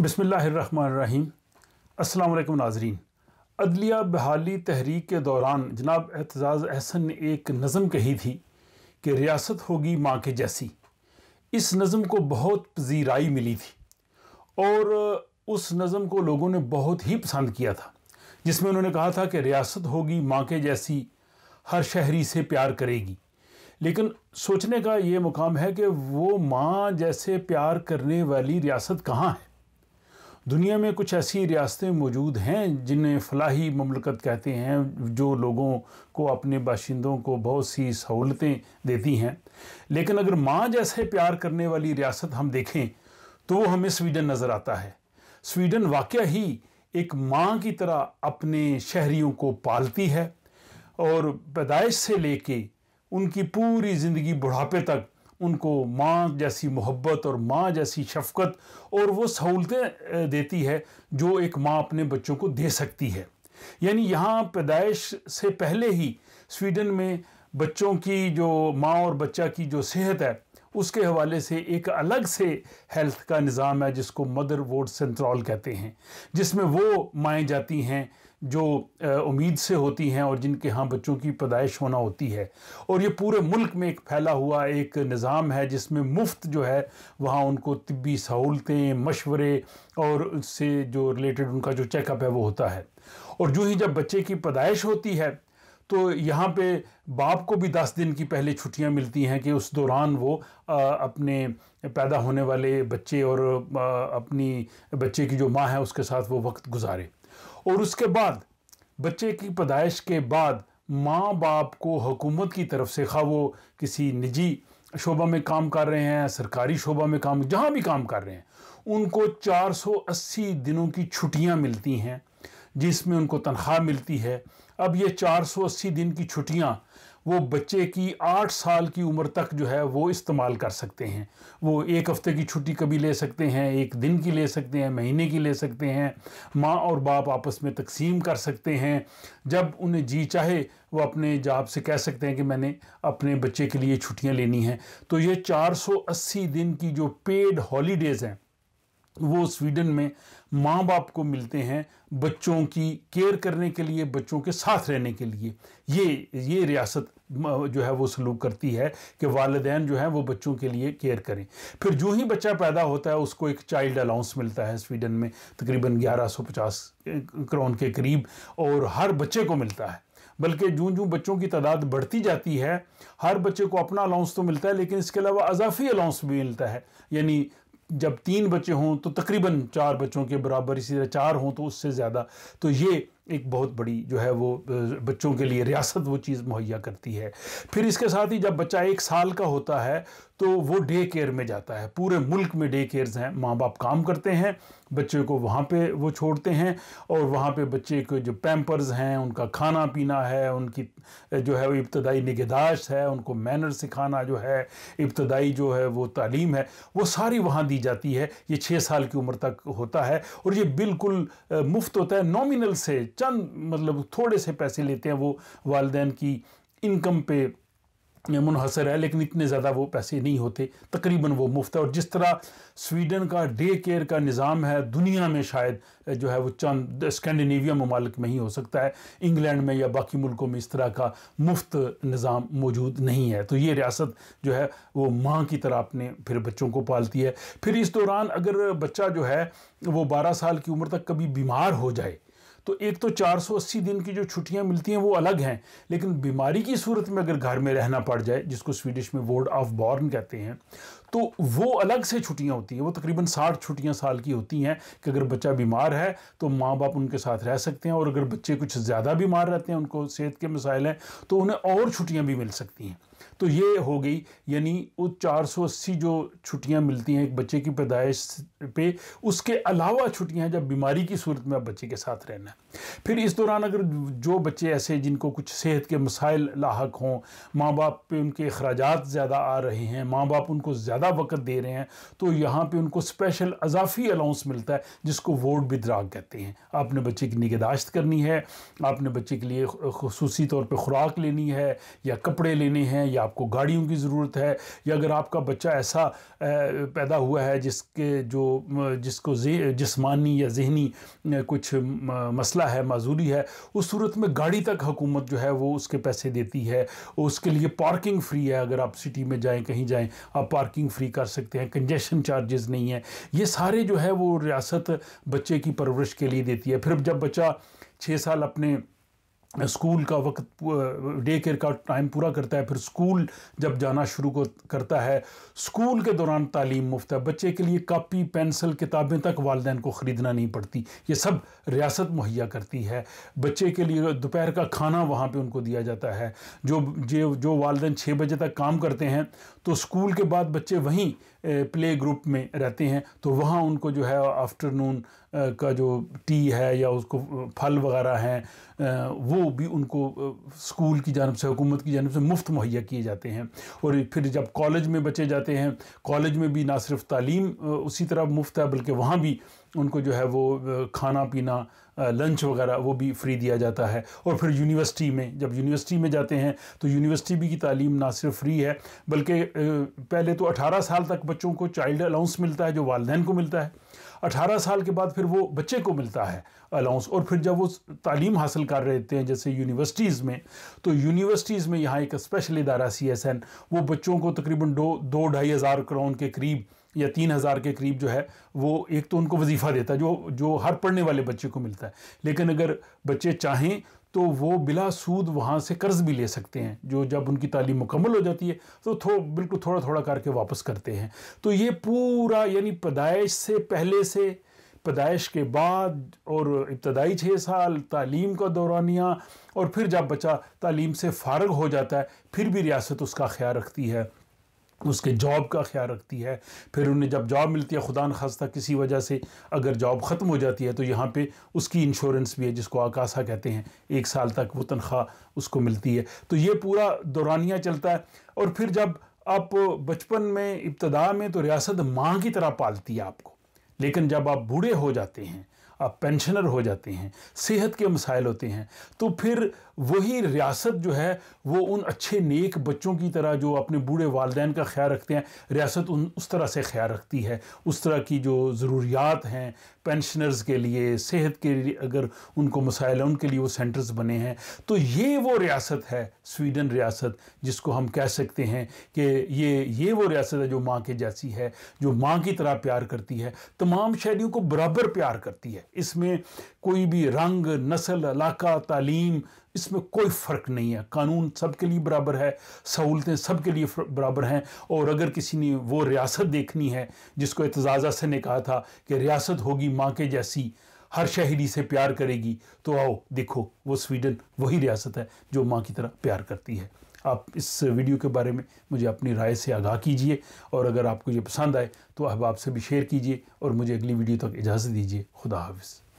बसमीम् अल्लाम नाजरीन अदलिया बहाली तहरीक के दौरान जनाब एतजाज़ अहसन ने एक नज़म कही थी कि रियासत होगी माँ के जैसी इस नज़म को बहुत पजीराई मिली थी और उस नज़म को लोगों ने बहुत ही पसंद किया था जिसमें उन्होंने कहा था कि रियासत होगी माँ के जैसी हर शहरी से प्यार करेगी लेकिन सोचने का ये मुकाम है कि वो माँ जैसे प्यार करने वाली रियासत कहाँ है दुनिया में कुछ ऐसी रियासतें मौजूद हैं जिन्हें फलाही ममलकत कहते हैं जो लोगों को अपने बाशिंदों को बहुत सी सहूलतें देती हैं लेकिन अगर माँ जैसे प्यार करने वाली रियासत हम देखें तो वो हमें स्वीडन नज़र आता है स्वीडन वाक़ ही एक माँ की तरह अपने शहरीों को पालती है और पैदाइश से लेके उनकी पूरी ज़िंदगी बुढ़ापे तक उनको माँ जैसी मोहब्बत और माँ जैसी शफकत और वो सहूलतें देती है जो एक माँ अपने बच्चों को दे सकती है यानी यहाँ पैदाइश से पहले ही स्वीडन में बच्चों की जो माँ और बच्चा की जो सेहत है उसके हवाले से एक अलग से हेल्थ का निज़ाम है जिसको मदर वोड सेंट्रॉल कहते हैं जिसमें वो माएँ जाती हैं जो उम्मीद से होती हैं और जिनके यहाँ बच्चों की पैदाइश होना होती है और ये पूरे मुल्क में एक फैला हुआ एक निज़ाम है जिसमें मुफ्त जो है वहाँ उनको तबी सहूलतें मशवरे और उससे जो रिलेटेड उनका जो चेकअप है वो होता है और जो ही जब बच्चे की पैदाइश होती है तो यहाँ पे बाप को भी दस दिन की पहले छुट्टियाँ मिलती हैं कि उस दौरान वो अपने पैदा होने वाले बच्चे और अपनी बच्चे की जो माँ है उसके साथ वो वक्त गुजारे और उसके बाद बच्चे की पैदाइश के बाद माँ बाप को हुकूमत की तरफ से खा वो किसी निजी शोबा में काम कर रहे हैं सरकारी शोबा में काम जहाँ भी काम कर रहे हैं उनको 480 दिनों की छुट्टियाँ मिलती हैं जिसमें उनको तनख्वाह मिलती है अब ये 480 दिन की छुट्टियाँ वो बच्चे की आठ साल की उम्र तक जो है वो इस्तेमाल कर सकते हैं वो एक हफ़्ते की छुट्टी कभी ले सकते हैं एक दिन की ले सकते हैं महीने की ले सकते हैं माँ और बाप आपस में तकसीम कर सकते हैं जब उन्हें जी चाहे वो अपने जॉब से कह सकते हैं कि मैंने अपने बच्चे के लिए छुट्टियाँ लेनी हैं तो ये अस्सी दिन की जो पेड हॉलीडेज़ हैं वो स्वीडन में माँ बाप को मिलते हैं बच्चों की केयर करने के लिए बच्चों के साथ रहने के लिए ये ये रियासत जो है वो सलूक करती है कि वालदेन जो है वो बच्चों के लिए केयर करें फिर जो ही बच्चा पैदा होता है उसको एक चाइल्ड अलाउंस मिलता है स्वीडन में तकरीबन 1150 करोन के करीब और हर बच्चे को मिलता है बल्कि जूँ जूँ बच्चों की तादाद बढ़ती जाती है हर बच्चे को अपना अलाउंस तो मिलता है लेकिन इसके अलावा अजाफी अलाउंस भी मिलता है यानी जब तीन बच्चे हों तो तकरीबन चार बच्चों के बराबर इसी तरह चार हों तो उससे ज़्यादा तो ये एक बहुत बड़ी जो है वो बच्चों के लिए रियासत वो चीज़ मुहैया करती है फिर इसके साथ ही जब बच्चा एक साल का होता है तो वो डे केयर में जाता है पूरे मुल्क में डे केयर्स हैं माँ बाप काम करते हैं बच्चे को वहाँ पे वो छोड़ते हैं और वहाँ पे बच्चे के जो पैम्पर्स हैं उनका खाना पीना है उनकी जो है वो इब्तदाई निगहदाश्त है उनको मैनर सिखाना जो है इब्तदाई जो है वो तालीम है वो सारी वहाँ दी जाती है ये छः साल की उम्र तक होता है और ये बिल्कुल मुफ्त होता है नॉमिनल से चंद मतलब थोड़े से पैसे लेते हैं वो वालदे की इनकम पे मुनहसर है लेकिन इतने ज़्यादा वो पैसे नहीं होते तकरीबन वो मुफ्त है और जिस तरह स्वीडन का डे केयर का निज़ाम है दुनिया में शायद जो है वो चंद स्कैंडिनेविया ममालिक में ही हो सकता है इंग्लैंड में या बाकी मुल्कों में इस तरह का मुफ्त निज़ाम मौजूद नहीं है तो ये रियासत जो है वो माँ की तरह अपने फिर बच्चों को पालती है फिर इस दौरान अगर बच्चा जो है वो बारह साल की उम्र तक कभी बीमार हो जाए तो एक तो 480 दिन की जो छुट्टियां मिलती हैं वो अलग हैं लेकिन बीमारी की सूरत में अगर घर में रहना पड़ जाए जिसको स्वीडिश में वोड ऑफ बॉर्न कहते हैं तो वो अलग से छुट्टियां होती हैं वो तकरीबन साठ छुट्टियां साल की होती हैं कि अगर बच्चा बीमार है तो माँ बाप उनके साथ रह सकते हैं और अगर बच्चे कुछ ज़्यादा बीमार रहते हैं उनको सेहत के मसाइल हैं तो उन्हें और छुट्टियाँ भी मिल सकती हैं तो ये हो गई यानी वो अस्सी जो छुट्टियाँ मिलती हैं एक बच्चे की पैदाइश पे उसके अलावा छुट्टियाँ जब बीमारी की सूरत में आप बच्चे के साथ रहना है फिर इस दौरान अगर जो बच्चे ऐसे जिनको कुछ सेहत के मसाइल लाक हों माँ बाप पे उनके अखराज ज़्यादा आ रहे हैं माँ बाप उनको ज़्यादा वक्त दे रहे हैं तो यहाँ पर उनको स्पेशल अजाफी अलाउंस मिलता है जिसको वोट बिदराग कहते हैं आपने बच्चे की निगहदाश्त करनी है आपने बच्चे के लिए खसूसी तौर पर खुराक लेनी है या कपड़े लेने हैं या आपको गाड़ियों की ज़रूरत है या अगर आपका बच्चा ऐसा पैदा हुआ है जिसके जो जिसको जिसमानी या जहनी कुछ मसला है माजूरी है उस सूरत में गाड़ी तक हुकूमत जो है वो उसके पैसे देती है उसके लिए पार्किंग फ्री है अगर आप सिटी में जाएँ कहीं जाएँ आप पार्किंग फ्री कर सकते हैं कंजेशन चार्जेस नहीं है ये सारे जो है वो रियासत बच्चे की परवरिश के लिए देती है फिर जब बच्चा छः साल अपने स्कूल का वक्त डे केयर का टाइम पूरा करता है फिर स्कूल जब जाना शुरू करता है स्कूल के दौरान तालीम मुफ्त है बच्चे के लिए कापी पेंसिल किताबें तक वालदेन को ख़रीदना नहीं पड़ती ये सब रियासत मुहैया करती है बच्चे के लिए दोपहर का खाना वहाँ पे उनको दिया जाता है जो जो जो वालदेन छः बजे तक काम करते हैं तो स्कूल के बाद बच्चे वहीं प्ले ग्रुप में रहते हैं तो वहाँ उनको जो है आफ्टरनून का जो टी है या उसको फल वगैरह हैं वो भी उनको स्कूल की जानब से हुकूमत की जानब से मुफ्त मुहैया किए जाते हैं और फिर जब कॉलेज में बच्चे जाते हैं कॉलेज में भी ना सिर्फ तालीम उसी तरह मुफ्त है बल्कि वहाँ भी उनको जो है वो खाना पीना लंच वगैरह वो भी फ्री दिया जाता है और फिर यूनिवर्सिटी में जब यूनिवर्सिटी में जाते हैं तो यूनिवर्सिटी भी की तालीम ना सिर्फ फ्री है बल्कि पहले तो 18 साल तक बच्चों को चाइल्ड अलाउंस मिलता है जो वालदे को मिलता है 18 साल के बाद फिर वो बच्चे को मिलता है अलाउंस और फिर जब वो तालीम हासिल कर रहे हैं जैसे यूनिवर्सिटीज़ में तो यूनिवर्सिटीज़ में यहाँ एक स्पेशल इदारा सी एस एन वो बच्चों को तकरीबन दो दो ढाई हज़ार करोड़ के करीब या तीन हज़ार के करीब जो है वो एक तो उनको वजीफ़ा देता है जो जो हर पढ़ने वाले बच्चे को मिलता है लेकिन अगर बच्चे चाहें तो वो बिला सूद वहाँ से कर्ज़ भी ले सकते हैं जो जब उनकी तालीम मुकम्मल हो जाती है तो थो बिल्कुल थोड़ा थोड़ा करके वापस करते हैं तो ये पूरा यानी पैदाइश से पहले से पैदाइश के बाद और इब्तदाई छः साल तालीम का दौरानिया और फिर जब बच्चा तालीम से फारग हो जाता है फिर भी रियासत उसका ख्याल रखती है उसके जॉब का ख्याल रखती है फिर उन्हें जब जॉब मिलती है खुदा खास्ता किसी वजह से अगर जॉब ख़त्म हो जाती है तो यहाँ पे उसकी इंश्योरेंस भी है जिसको आकाशा कहते हैं एक साल तक वो तनख्वाह उसको मिलती है तो ये पूरा दौरानिया चलता है और फिर जब आप बचपन में इब्तदा में तो रियासत माँ की तरह पालती है आपको लेकिन जब आप बूढ़े हो जाते हैं आप पेंशनर हो जाते हैं सेहत के मसाइल होते हैं तो फिर वही रियासत जो है वो उन अच्छे नेक बच्चों की तरह जो अपने बूढ़े वालदे का ख्याल रखते हैं रियासत उन उस तरह से ख्याल रखती है उस तरह की जो ज़रूरियात हैं पेंशनर्स के लिए सेहत के लिए अगर उनको मसाइल हैं उनके लिए वो सेंटर्स बने हैं तो ये वो रियासत है स्वीडन रियासत जिसको हम कह सकते हैं कि ये ये वो रियासत है जो माँ के जैसी है जो माँ की तरह प्यार करती है तमाम शहरीों को बराबर प्यार करती है इसमें कोई भी रंग नस्ल इलाका तालीम इसमें कोई फ़र्क नहीं है कानून सब के लिए बराबर है सहूलतें सब के लिए बराबर हैं और अगर किसी ने वो रियासत देखनी है जिसको एतजाज़ा से ने कहा था कि रियासत होगी माँ के जैसी हर शहरी से प्यार करेगी तो आओ देखो वो स्वीडन वही रियासत है जो माँ की तरह प्यार करती है आप इस वीडियो के बारे में मुझे अपनी राय से आगाह कीजिए और अगर आपको ये पसंद आए तो अहबाब से भी शेयर कीजिए और मुझे अगली वीडियो तक इजाज़त दीजिए खुदा हाफिज़